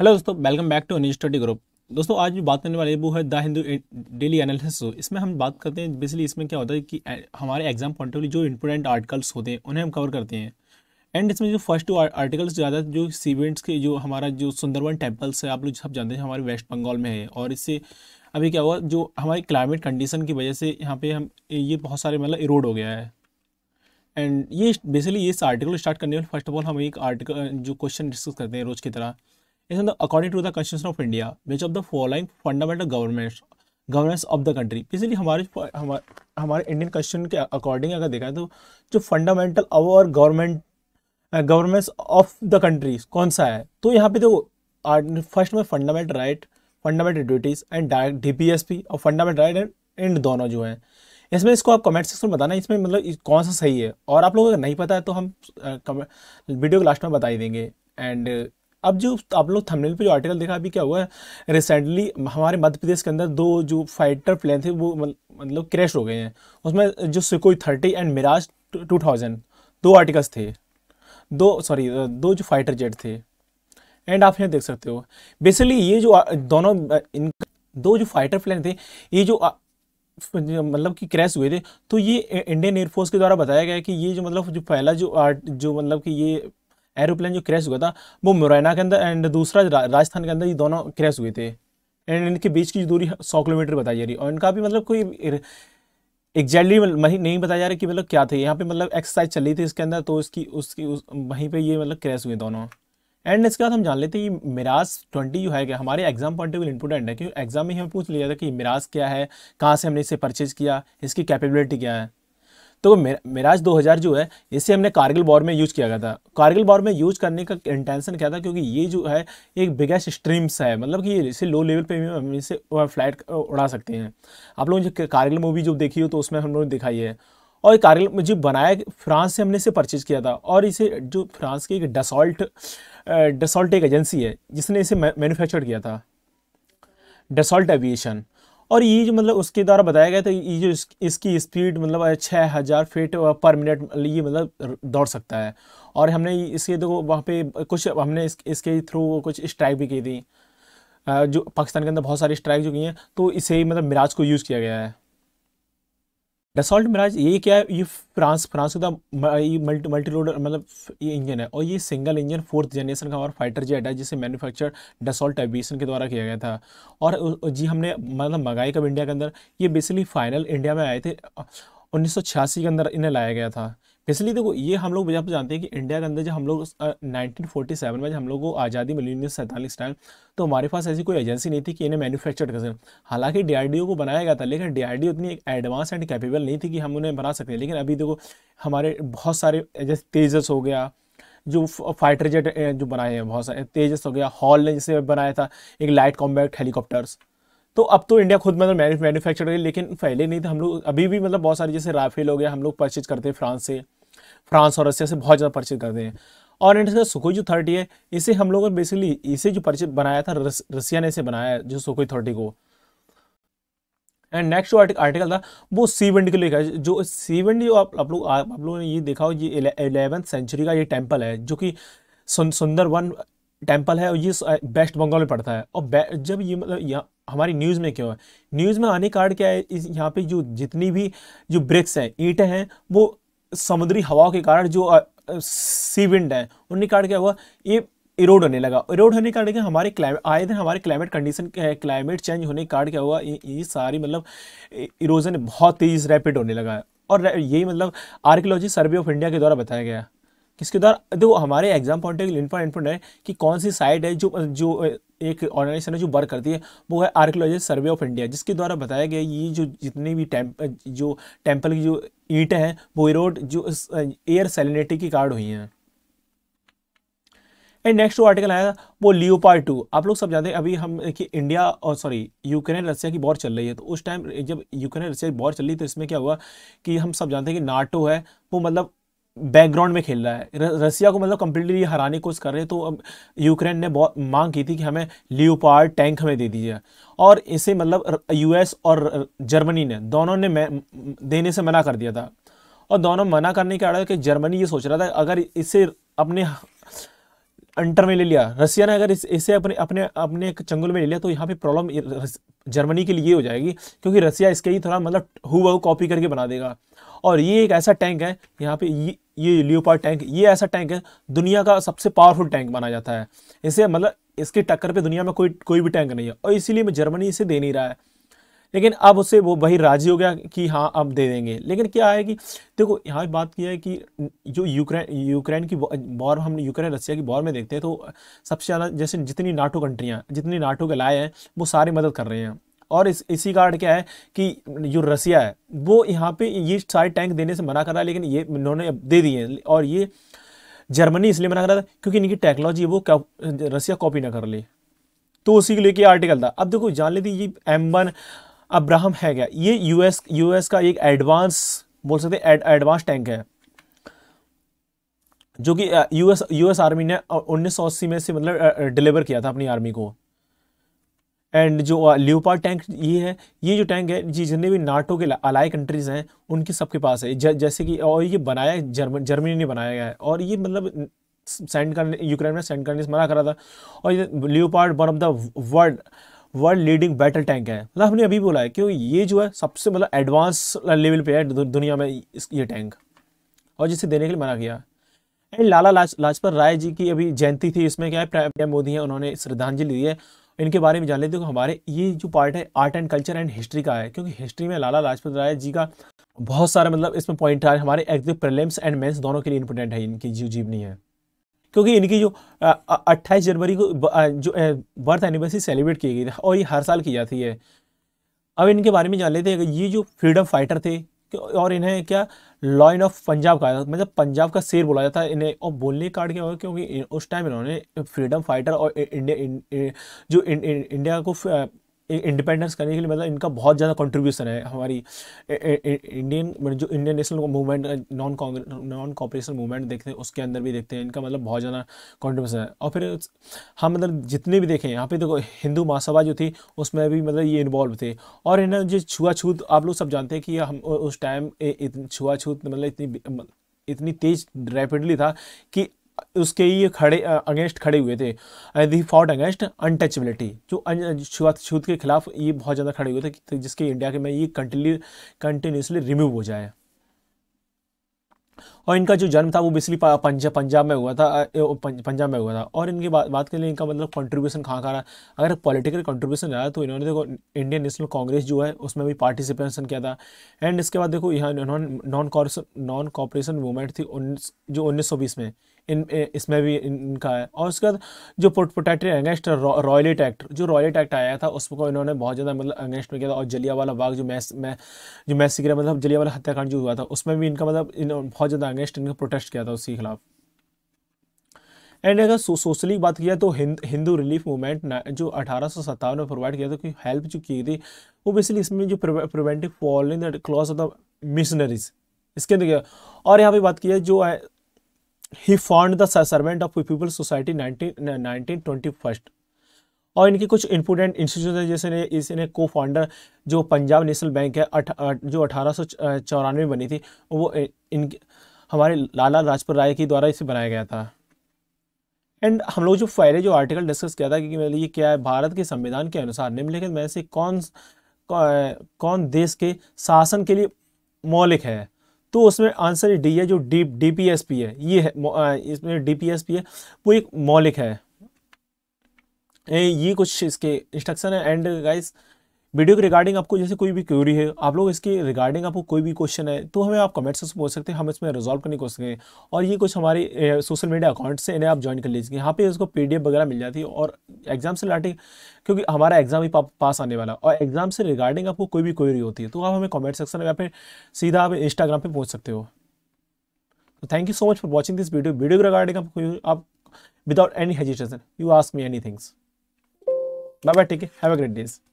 hello दोस्तों welcome back to अनिज study group दोस्तों आज भी बात करने वाले वो है द हिंदू डेली एनालिसिस इसमें हम बात करते हैं बेसिकली इसमें क्या होता है कि हमारे एग्जाम पॉइंट ऑफ व्यू जो इंपोर्टेंट आर्टिकल्स होते हैं उन्हें हम कवर करते हैं एंड इसमें जो फर्स्ट टू आर्टिकल्स ज़्यादा जो सीवेंट्स के जो हमारा जो सुंदरबन टेम्पल्स है आप लोग सब जानते हैं हमारे वेस्ट बंगाल में है और इससे अभी क्या हुआ जो हमारी क्लाइमेट कंडीशन की वजह से यहाँ पे हम ये बहुत सारे मतलब इरोड हो गया है एंड ये बेसिकली इस आर्टिकल स्टार्ट करने में फर्स्ट ऑफ ऑल हम एक आर्टिकल जो क्वेश्चन डिस्कस करते हैं रोज़ की तरह is in the according to the constitution of india which of the following fundamental governments governance of the country basically हमारे हमारे इंडियन कॉन्स्टिट्यूशन के अकॉर्डिंग अगर देखा है तो जो fundamental our government governance of the country कौन सा है तो यहाँ पे तो फर्स्ट में fundamental right fundamental duties and D P S P और फंडामेंटल राइट एंड एंड दोनों जो हैं इसमें इसको आप कमेंट सेक्शन में बताना इसमें मतलब कौन सा सही है और आप लोगों को नहीं पता है तो हम वीडियो को लास्ट में बता ही देंगे एंड अब जो आप लोग थंबनेल पे जो आर्टिकल देखा अभी क्या हुआ है रिसेंटली हमारे मध्य प्रदेश के अंदर दो जो फाइटर प्लेन थे वो मतलब क्रैश हो गए हैं उसमें जो Sukhoi thirty and Mirage two thousand दो आर्टिकल्स थे दो सॉरी दो जो फाइटर जेट थे एंड आप यहाँ देख सकते हो बेसिकली ये जो दोनों इन दो जो फाइटर प्लेन थे ये जो मतलब कि क्रैश हुए थे तो ये इंडियन एयरफोर्स के द्वारा बताया गया कि ये जो मतलब जो पहला जो आर्ट जो मतलब कि ये एरोप्लेन जो क्रैश हुआ था वो मुरैना के अंदर एंड दूसरा राजस्थान के अंदर ये दोनों क्रैश हुए थे एंड इनके बीच की दूरी सौ किलोमीटर बताई जा रही है और इनका भी मतलब कोई एग्जैक्टली मतलब नहीं बताया जा रहा कि मतलब क्या थे यहाँ पे मतलब एक्सरसाइज चल रही थी इसके अंदर तो इसकी उसकी उस वहीं पे ये मतलब क्रैश हुए दोनों एंड इसके बाद हम जान लेते हैं कि मिराज ट्वेंटी जो है कि हमारे एग्जाम पॉइंट ऑफ व्यू है क्योंकि एग्जाम में हमें पूछ लिया जाता है कि मिराज क्या है कहाँ से हमने इसे परचेज किया इसकी कैपेबिलिटी क्या है तो मिराज 2000 जो है इसे हमने कारगिल बॉर में यूज़ किया गया था कारगिल बॉर में यूज़ करने का इंटेंशन क्या था क्योंकि ये जो है एक बिगेस्ट स्ट्रीम्स है मतलब कि इसे लो लेवल पे भी हम इसे फ्लाइट उड़ा सकते हैं आप लोगों ने कारगिल मूवी जो देखी हो तो उसमें हम लोगों ने दिखाई है और कारगिल जो बनाया फ्रांस से हमने इसे परचेज़ किया था और इसे जो फ्रांस की एक डसॉल्ट डसॉल्ट एक एजेंसी है जिसने इसे मैनुफैक्चर किया था डसॉल्ट एविएशन और ये जो मतलब उसके द्वारा बताया गया था ये जो इस, इसकी स्पीड मतलब छः हज़ार फीट पर मिनट ये मतलब दौड़ सकता है और हमने इसके देखो वहाँ पे कुछ हमने इस, इसके थ्रू कुछ स्ट्राइक भी की थी जो पाकिस्तान के अंदर बहुत सारी स्ट्राइक जो की हैं तो इसे मतलब मिराज को यूज़ किया गया है डसॉल्ट मिराज ये क्या है ये फ्रांस फ्रांस का मल्टी मल्टी रोड मतलब ये इंजन है और ये सिंगल इंजन फोर्थ जनरेशन का हमारा फाइटर जेट है जिसे मैन्युफैक्चर डसॉल्ट एविएशन के द्वारा किया गया था और जी हमने मतलब मंगाई कब इंडिया के अंदर ये बेसिकली फाइनल इंडिया में आए थे उन्नीस के अंदर इन्हें लाया गया था बेसिकली देखो ये हम लोग जब जानते हैं कि इंडिया के अंदर जब हम लोग नाइनटीन फोर्टी सेवन में जब हम लोग को आज़ादी मिली उन्नीस सैंतालीस टाइम तो हमारे पास ऐसी कोई एजेंसी नहीं थी कि इन्हें मैन्युफैक्चर कर सकें हालांकि डी को बनाया गया था लेकिन डी उतनी एक एडवांस एंड कैपेबल नहीं थी कि हम उन्हें बना सकते लेकिन अभी देखो हमारे बहुत सारे जैसे तेजस हो गया जो फाइटर जेट जो बनाए हैं बहुत सारे तेजस हो गया हॉल ने जैसे बनाया था एक लाइट कॉम्बैक्ट हेलीकॉप्टर्स तो अब तो इंडिया खुद मतलब मैन्युफैक्चर है लेकिन पहले नहीं था हम लोग अभी भी मतलब बहुत सारे जैसे राफेल हो गया हम लोग परचेज करते हैं फ्रांस से फ्रांस और रशिया से बहुत ज़्यादा परचेज करते हैं और इनका सुखोई जो थर्टी है इसे हम लोगों ने बेसिकली इसे जो परचेज बनाया था रशिया ने इसे बनाया जो सुखोई थर्टी को एंड नेक्स्ट जो आर्टिकल था वो सीवेंट के लिए गया जो सीवेंट जो आप लोग आप लोगों ने ये देखा हो ये एलेवेंथ सेंचुरी का ये टेम्पल है जो कि सुंदर वन टेम्पल है और ये बेस्ट बंगाल में पड़ता है और जब ये मतलब यहाँ हमारी न्यूज़ में क्यों है न्यूज़ में आने कारण क्या है इस यहाँ पे जो जितनी भी जो ब्रिक्स हैं ईटें हैं वो समुद्री हवाओं के कारण जो सी विंड है उनके कारण क्या हुआ ये इरोड होने लगा इरोड होने के कारण क्या हमारे क्लाइमेट आए दिन हमारे क्लाइमेट कंडीशन क्लाइमेट चेंज होने के कारण क्या हुआ ये, सारी मतलब इरोजन बहुत तेज़ रैपिड होने लगा है और यही मतलब आर्कियोलॉजी सर्वे ऑफ इंडिया के द्वारा बताया गया किसके द्वारा देखो हमारे एग्जाम पॉइंट ऑफ है कि कौन सी साइड है जो जो एक ऑर्गेनाइजेशन है जो वर्क करती है वो है आर्कियोलॉजिस्ट सर्वे ऑफ इंडिया जिसके द्वारा बताया गया ये जो जितने भी टेम्प जो टेम्पल की जो ईट हैं वो इरोड जो एयर सेलिनेटी की कार्ड हुई हैं एंड नेक्स्ट जो आर्टिकल आया था वो लियोपार्ड टू आप लोग सब जानते हैं अभी हम कि इंडिया और सॉरी यूक्रेन रसिया की बॉर चल रही है तो उस टाइम जब यूक्रेन रसिया की बॉर चल रही तो इसमें क्या हुआ कि हम सब जानते हैं कि नाटो है वो मतलब बैकग्राउंड में खेल रहा है रसिया को मतलब कम्प्लीटली हराने की कोशिश कर रहे हैं तो अब यूक्रेन ने बहुत मांग की थी कि हमें लियोपार्ड टैंक हमें दे दीजिए और इसे मतलब यूएस और जर्मनी ने दोनों ने देने से मना कर दिया था और दोनों मना करने के कारण कि जर्मनी ये सोच रहा था अगर इसे अपने अंटर में ले लिया रसिया ने अगर इसे अपने अपने अपने चंगुल में ले लिया तो यहाँ पे प्रॉब्लम जर्मनी के लिए हो जाएगी क्योंकि रसिया इसके ही थोड़ा मतलब हु कॉपी करके बना देगा और ये एक ऐसा टैंक है यहाँ पे ये ये लियोपार्ड टैंक ये ऐसा टैंक है दुनिया का सबसे पावरफुल टैंक माना जाता है इसे मतलब इसके टक्कर पे दुनिया में कोई कोई भी टैंक नहीं है और इसीलिए मैं जर्मनी इसे दे नहीं रहा है लेकिन अब उसे वो वही राजी हो गया कि हाँ अब दे देंगे लेकिन क्या है कि देखो यहाँ बात की है कि जो यूक्रेन यूक्रेन की बॉर हम यूक्रेन रसिया की बॉर में देखते हैं तो सबसे ज़्यादा जैसे जितनी नाटो कंट्रियाँ जितनी नाटो के लाए हैं वो सारी मदद कर रहे हैं और इस इसी कारण क्या है कि जो रसिया है वो यहाँ पे ये सारे टैंक देने से मना कर रहा है लेकिन ये इन्होंने दे दिए और ये जर्मनी इसलिए मना कर रहा था क्योंकि इनकी टेक्नोलॉजी वो रसिया कॉपी ना कर ले तो उसी के लेके आर्टिकल था अब देखो जान लेती ये एम वन अब्राहम है क्या ये यूएस यूएस का एक एडवांस बोल सकते एडवांस टैंक है जो कि यूएस यूएस आर्मी ने uh, अस्सी में से मतलब डिलीवर uh, uh, किया था अपनी आर्मी को एंड जो ल्यूपा uh, टैंक ये है ये जो टैंक है जी जितने भी नाटो के अलाई कंट्रीज़ हैं उनके सबके पास है ज, जैसे कि और ये बनाया जर्मन जर्मनी ने बनाया गया है और ये मतलब सेंड करने यूक्रेन में सेंड करने से मना करा था और ये Leopard one of the world world leading battle tank है मतलब हमने अभी बोला है क्योंकि ये जो है सबसे मतलब एडवांस लेवल पे है दु, दुनिया में इस ये टैंक और जिसे देने के लिए मना किया एंड लाला लाज लाजपत राय जी की अभी जयंती थी इसमें क्या है पीएम मोदी हैं उन्होंने श्रद्धांजलि दी है इनके बारे में जान लेते हो हमारे ये जो पार्ट है art and culture and history का है क्योंकि हिस्ट्री में लाला लाजपत राय जी का बहुत सारा मतलब इसमें पॉइंट आया हमारे एग्जिव प्रिलिम्स एंड मेन्स दोनों के लिए इंपोर्टेंट है इनकी जीव जीवनी है क्योंकि इनकी जो अट्ठाईस जनवरी को जो बर्थ एनिवर्सरी सेलिब्रेट की गई और ये हर साल की जाती है अब इनके बारे में जान लेते हैं ये जो फ्रीडम फाइटर थे और इन्हें क्या लॉइन ऑफ पंजाब कहा जाता मतलब पंजाब का शेर बोला जाता है इन्हें और बोलने का कार्ड क्या होगा क्योंकि उस टाइम इन्होंने फ्रीडम फाइटर और इंडिया जो इंडिया को इंडिपेंडेंस करने के लिए मतलब इनका बहुत ज़्यादा कंट्रीब्यूशन है हमारी इंडियन मतलब जो Indian national movement non non cooperation movement देखते हैं उसके अंदर भी देखते हैं इनका मतलब बहुत ज़्यादा कंट्रीब्यूशन है और फिर हम मतलब जितने भी देखें यहाँ पे देखो हिंदू महासभा जो थी उसमें भी मतलब ये इन्वॉल्व थे और इन्हें जो छुआछूत आप लोग सब जानते हैं कि हम उस टाइम छुआछूत मतलब इतनी इतनी तेज रैपिडली था कि उसके ही खड़े अगेंस्ट खड़े हुए थे and he fought against untouchability जो छूत अं, के खिलाफ ये बहुत ज़्यादा खड़े हुए थे जिसके इंडिया के में ये कंटिन्यू कंटिन्यूसली रिमूव हो जाए और इनका जो जन्म था वो बेसिकली पंजाब पंजाब में हुआ था पंजाब में हुआ था और इनकी बात बात करें इनका मतलब कंट्रीब्यूशन कहाँ कहाँ रहा अगर पॉलिटिकल कंट्रीब्यूशन रहा तो इन्होंने देखो इंडियन नेशनल कांग्रेस जो है उसमें भी पार्टिसिपेशन किया था एंड इसके बाद देखो यहाँ इन्होंने नॉन नॉन कॉपरेशन मूवमेंट थी उन्नीस जो उन्नीस में इन इसमें भी इन, इनका है और उसके बाद जो प्रोटेक्टेड अगेंस्ट रॉयलेट एक्ट जो रॉयलेट एक्ट आया था उसको इन्होंने बहुत ज़्यादा मतलब अगेंस्ट में किया था और जलिया वाला बाग जो मैस मैं जो मैसिक्र मतलब जलिया वाला हत्याकांड जो हुआ था उसमें भी इनका मतलब इन बहुत ज़्यादा अगेंस्ट इनका प्रोटेस्ट किया था उसके खिलाफ़ एंड अगर सो, सोशली बात किया तो हिंद, हिंदू रिलीफ मूवमेंट जो अठारह में प्रोवाइड किया था कि हेल्प जो की थी वो बेसिकली इसमें जो preventive polling clause of the missionaries इसके अंदर और यहाँ पे बात की है जो he found the servants of people society nineteen twenty first और इनकी कुछ इंपोर्टेंट इंस्टीट्यूट है जैसे इसने को फाउंडर जो पंजाब नेशनल बैंक है अठ, जो अठारह सौ चौरानवे बनी थी वो इन हमारे लाला लाजपत राय के द्वारा इसे बनाया गया था एंड हम लोग जो पहले जो आर्टिकल डिस्कस किया था कि मेरे मतलब लिए क्या है भारत के संविधान के अनुसार निम्नलिखित में से कौन कौन देश के शासन के लिए मौलिक है तो उसमें आंसर डी है जो D D P S P है ये है इसमें डी पी एस पी है वो एक मौलिक है ये कुछ इसके इंस्ट्रक्शन है एंड गाइस वीडियो के रिगार्डिंग आपको जैसे कोई भी क्यूरी है आप लोग इसके रिगार्डिंग आपको कोई भी क्वेश्चन है तो हमें आप कमेंट्स से पूछ सकते हैं हम इसमें रिजॉल्व करने की कोशिश करें और ये कुछ हमारे सोशल मीडिया अकाउंट से इन्हें आप ज्वाइन कर लीजिए यहाँ पे इसको पी वगैरह मिल जाती है और एग्जाम से लाटी क्योंकि हमारा एग्जाम ही पास आने वाला और एग्जाम से रिगार्डिंग आपको कोई भी क्वेरी होती है तो आप हमें कॉमेंट सेक्शन में या फिर सीधा आप इंस्टाग्राम पर पहुँच सकते हो तो thank you so much for watching this video video के रिगार्डिंग आप आप without any hesitation you ask me any things bye bye take have a great days